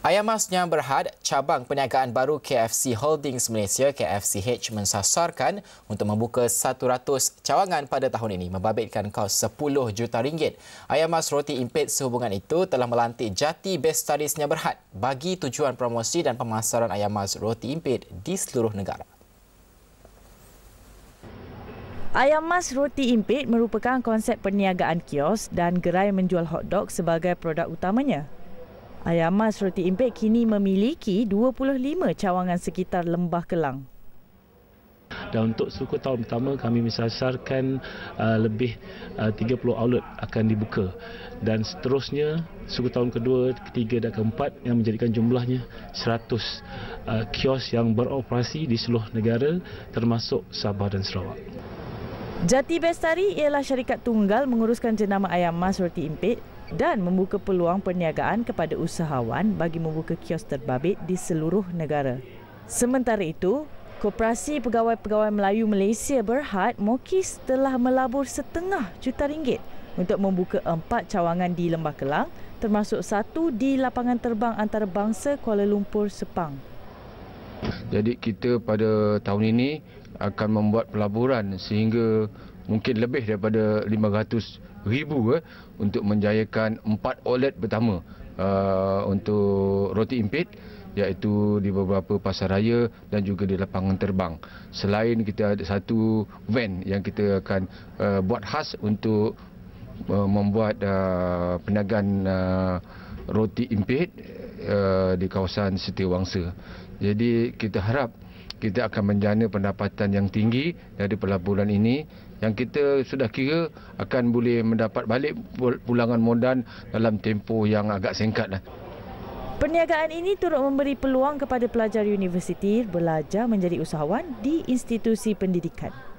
Ayam Mas Nyam Berhad, cabang perniagaan baru KFC Holdings Malaysia KFCH mensasarkan untuk membuka 100 cawangan pada tahun ini membabitkan kos 10 juta ringgit. Ayam Mas Roti Impit sehubungan itu telah melantik jati Bestaris Nyam Berhad bagi tujuan promosi dan pemasaran Ayam Mas Roti Impit di seluruh negara. Ayam Mas Roti Impit merupakan konsep perniagaan kios dan gerai menjual hot dog sebagai produk utamanya. Ayamas Roti Impek kini memiliki 25 cawangan sekitar Lembah Kelang. Dan untuk suku tahun pertama kami mensasarkan uh, lebih uh, 30 outlet akan dibuka dan seterusnya suku tahun kedua, ketiga dan keempat yang menjadikan jumlahnya 100 uh, kios yang beroperasi di seluruh negara termasuk Sabah dan Sarawak. Jati Bestari ialah syarikat tunggal menguruskan jenama ayam mas roti impit dan membuka peluang perniagaan kepada usahawan bagi membuka kios terbabit di seluruh negara. Sementara itu, Koperasi Pegawai-Pegawai Melayu Malaysia Berhad Mokis telah melabur setengah juta ringgit untuk membuka empat cawangan di Lembah Kelang termasuk satu di lapangan terbang antarabangsa Kuala Lumpur Sepang. Jadi kita pada tahun ini akan membuat pelaburan sehingga mungkin lebih daripada ribu eh, untuk menjayakan empat outlet pertama uh, untuk roti impit iaitu di beberapa pasar raya dan juga di lapangan terbang. Selain kita ada satu van yang kita akan uh, buat khas untuk uh, membuat uh, penagihan uh, roti impit uh, di kawasan Setiawangsa. Jadi kita harap kita akan menjana pendapatan yang tinggi dari pelaburan ini yang kita sudah kira akan boleh mendapat balik pulangan modal dalam tempoh yang agak singkat. Perniagaan ini turut memberi peluang kepada pelajar universiti belajar menjadi usahawan di institusi pendidikan.